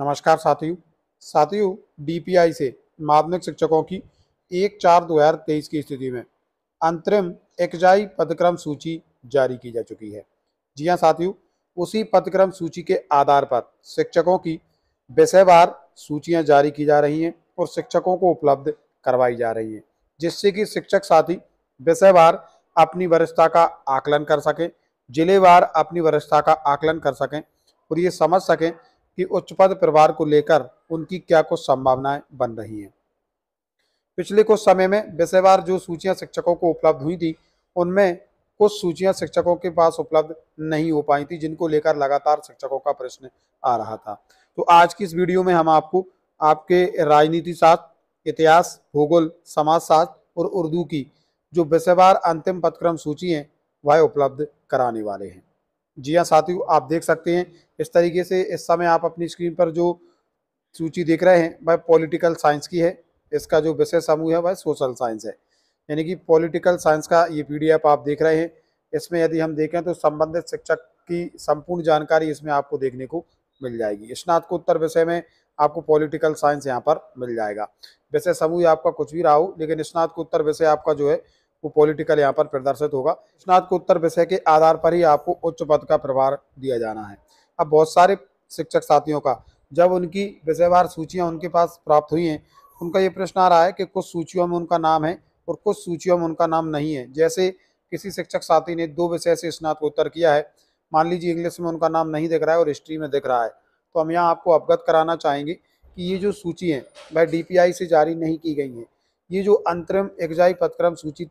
नमस्कार साथियों साथियों डीपीआई से माध्यमिक शिक्षकों की एक चार दो हजार तेईस की स्थिति में अंतरिम एकजाई पदक्रम सूची जारी की जा चुकी है जी हाँ साथियों उसी पदक्रम सूची के आधार पर शिक्षकों की विषयवार सूचियां जारी की जा रही हैं और शिक्षकों को उपलब्ध करवाई जा रही हैं जिससे कि शिक्षक साथी विषयवार अपनी वरिष्ठता का आकलन कर सकें जिलेवार अपनी वरिष्ठता का आकलन कर सकें और ये समझ सकें कि उच्च पद परिवार को लेकर उनकी क्या कुछ संभावनाएं बन रही हैं पिछले कुछ समय में विषयवार जो सूचियां शिक्षकों को उपलब्ध हुई थी उनमें कुछ सूचियां शिक्षकों के पास उपलब्ध नहीं हो पाई थी जिनको लेकर लगातार शिक्षकों का प्रश्न आ रहा था तो आज की इस वीडियो में हम आपको आपके राजनीति शास्त्र इतिहास भूगोल समाज शास्त्र और उर्दू की जो विषयवार अंतिम पदक्रम सूची है वह उपलब्ध कराने वाले हैं जी हाँ साथियों आप देख सकते हैं इस तरीके से इस समय आप अपनी स्क्रीन पर जो सूची देख रहे हैं वह पॉलिटिकल साइंस की है इसका जो विषय समूह है वह सोशल साइंस है यानी कि पॉलिटिकल साइंस का ये पीडीएफ आप देख रहे हैं इसमें यदि हम देखें तो संबंधित शिक्षक की संपूर्ण जानकारी इसमें आपको देखने को मिल जाएगी स्नातकोत्तर विषय में आपको पॉलिटिकल साइंस यहाँ पर मिल जाएगा विषय समूह आपका कुछ भी रहा हो लेकिन स्नातकोत्तर विषय आपका जो है वो पॉलिटिकल यहाँ पर प्रदर्शित होगा स्नातकोत्तर विषय के आधार पर ही आपको उच्च पद का प्रभार दिया जाना है अब बहुत सारे शिक्षक साथियों का जब उनकी विषयवार सूचियाँ उनके पास प्राप्त हुई हैं उनका ये प्रश्न आ रहा है कि कुछ सूचियों में उनका नाम है और कुछ सूचियों में उनका नाम नहीं है जैसे किसी शिक्षक साथी ने दो विषय से स्नातकोत्तर किया है मान लीजिए इंग्लिश में उनका नाम नहीं दिख रहा है और हिस्ट्री में दिख रहा है तो हम यहाँ आपको अवगत कराना चाहेंगे कि ये जो सूची है वह डीपीआई से जारी नहीं की गई है ये जो अंतरिम एग्जाई पदक्रम सूची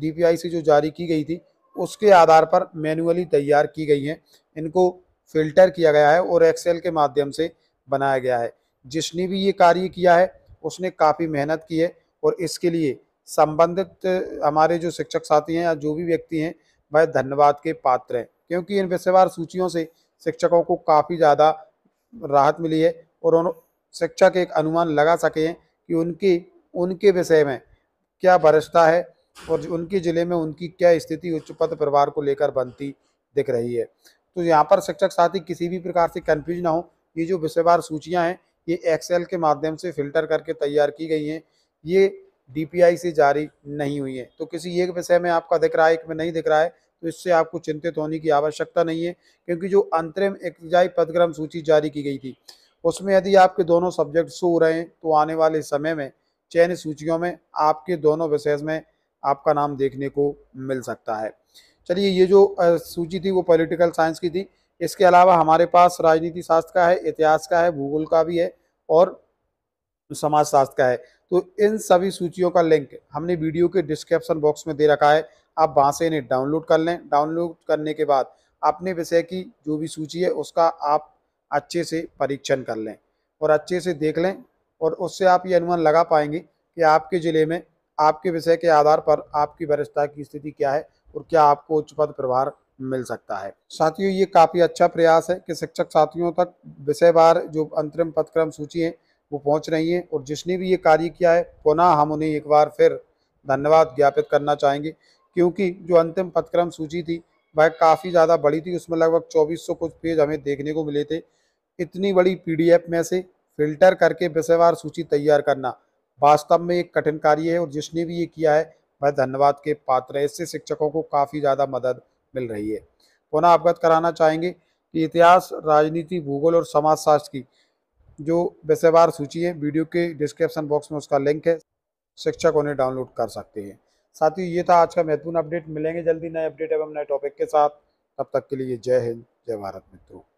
डीपीआईसी जो जारी की गई थी उसके आधार पर मैनुअली तैयार की गई हैं इनको फिल्टर किया गया है और एक्सेल के माध्यम से बनाया गया है जिसने भी ये कार्य किया है उसने काफ़ी मेहनत की है और इसके लिए संबंधित हमारे जो शिक्षक साथी हैं या जो भी व्यक्ति हैं वह धन्यवाद के पात्र हैं क्योंकि इन विषयवार सूचियों से शिक्षकों को काफ़ी ज़्यादा राहत मिली है और उन शिक्षक एक अनुमान लगा सके हैं कि उनके उनके विषय में क्या भरिष्ठता है और उनके ज़िले में उनकी क्या स्थिति उच्च पद परिवार को लेकर बनती दिख रही है तो यहाँ पर शिक्षक साथी किसी भी प्रकार से कन्फ्यूज ना हो ये जो विषयवार सूचियाँ हैं ये एक्सेल के माध्यम से फिल्टर करके तैयार की गई हैं ये डीपीआई से जारी नहीं हुई है तो किसी एक विषय में आपका दिख रहा है एक में नहीं दिख रहा है तो इससे आपको चिंतित होने की आवश्यकता नहीं है क्योंकि जो अंतरिम इकजाई पदक्रम सूची जारी की गई थी उसमें यदि आपके दोनों सब्जेक्ट शो हो रहे हैं तो आने वाले समय में चयन सूचियों में आपके दोनों विषय में आपका नाम देखने को मिल सकता है चलिए ये जो सूची थी वो पॉलिटिकल साइंस की थी इसके अलावा हमारे पास राजनीति शास्त्र का है इतिहास का है भूगोल का भी है और समाज शास्त्र का है तो इन सभी सूचियों का लिंक हमने वीडियो के डिस्क्रिप्शन बॉक्स में दे रखा है आप वहाँ से इन्हें डाउनलोड कर लें डाउनलोड करने के बाद अपने विषय की जो भी सूची है उसका आप अच्छे से परीक्षण कर लें और अच्छे से देख लें और उससे आप ये अनुमान लगा पाएंगे कि आपके ज़िले में आपके विषय के आधार पर आपकी वरिष्ठता की स्थिति क्या है और क्या आपको उच्च पद प्रभार मिल सकता है साथियों ये काफ़ी अच्छा प्रयास है कि शिक्षक साथियों तक विषयवार जो अंतरिम पदक्रम सूची है वो पहुंच रही है और जिसने भी ये कार्य किया है पुनः हम उन्हें एक बार फिर धन्यवाद ज्ञापित करना चाहेंगे क्योंकि जो अंतिम पदक्रम सूची थी वह काफ़ी ज़्यादा बड़ी थी उसमें लगभग चौबीस कुछ पेज हमें देखने को मिले थे इतनी बड़ी पी में से फिल्टर करके विषयवार सूची तैयार करना वास्तव में एक कठिन कार्य है और जिसने भी ये किया है वह धन्यवाद के पात्र है इससे शिक्षकों को काफ़ी ज़्यादा मदद मिल रही है पुनः अवगत कराना चाहेंगे कि इतिहास राजनीति भूगोल और समाजशास्त्र की जो विषयवार सूची है वीडियो के डिस्क्रिप्शन बॉक्स में उसका लिंक है शिक्षक उन्हें डाउनलोड कर सकते हैं साथ ही ये था आज का महत्वपूर्ण अपडेट मिलेंगे जल्दी नए अपडेट एवं नए टॉपिक के साथ तब तक के लिए जय हिंद जय भारत मित्रों